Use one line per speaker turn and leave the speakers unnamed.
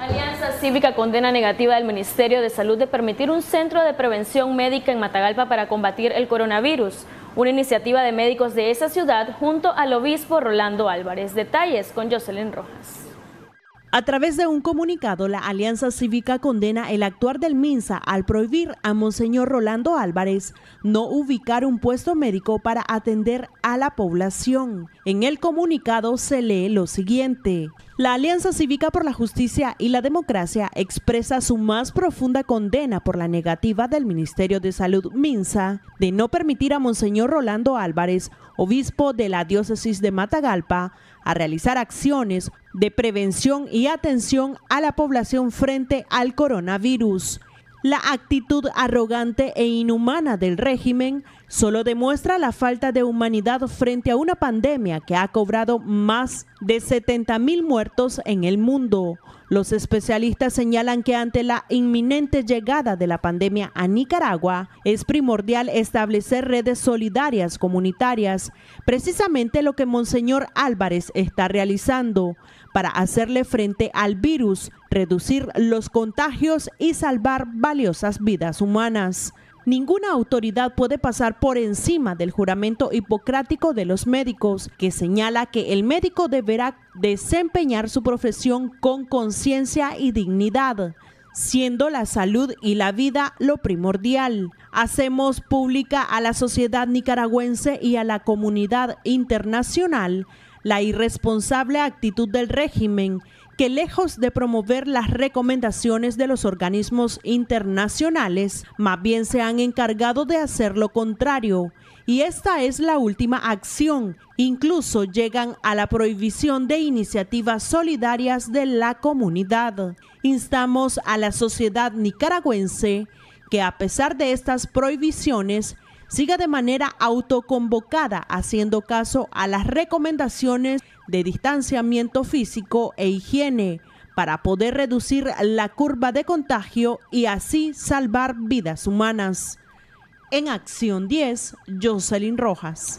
Alianza Cívica condena negativa del Ministerio de Salud de permitir un centro de prevención médica en Matagalpa para combatir el coronavirus. Una iniciativa de médicos de esa ciudad junto al obispo Rolando Álvarez. Detalles con Jocelyn Rojas.
A través de un comunicado, la Alianza Cívica condena el actuar del MINSA al prohibir a Monseñor Rolando Álvarez no ubicar un puesto médico para atender a la población. En el comunicado se lee lo siguiente. La Alianza Cívica por la Justicia y la Democracia expresa su más profunda condena por la negativa del Ministerio de Salud MINSA de no permitir a Monseñor Rolando Álvarez, obispo de la diócesis de Matagalpa, a realizar acciones de prevención y atención a la población frente al coronavirus. La actitud arrogante e inhumana del régimen solo demuestra la falta de humanidad frente a una pandemia que ha cobrado más de 70.000 muertos en el mundo. Los especialistas señalan que ante la inminente llegada de la pandemia a Nicaragua, es primordial establecer redes solidarias comunitarias, precisamente lo que Monseñor Álvarez está realizando para hacerle frente al virus, reducir los contagios y salvar valiosas vidas humanas. Ninguna autoridad puede pasar por encima del juramento hipocrático de los médicos, que señala que el médico deberá desempeñar su profesión con conciencia y dignidad, siendo la salud y la vida lo primordial. Hacemos pública a la sociedad nicaragüense y a la comunidad internacional la irresponsable actitud del régimen que lejos de promover las recomendaciones de los organismos internacionales, más bien se han encargado de hacer lo contrario. Y esta es la última acción. Incluso llegan a la prohibición de iniciativas solidarias de la comunidad. Instamos a la sociedad nicaragüense que a pesar de estas prohibiciones, siga de manera autoconvocada haciendo caso a las recomendaciones de distanciamiento físico e higiene para poder reducir la curva de contagio y así salvar vidas humanas. En Acción 10, Jocelyn Rojas.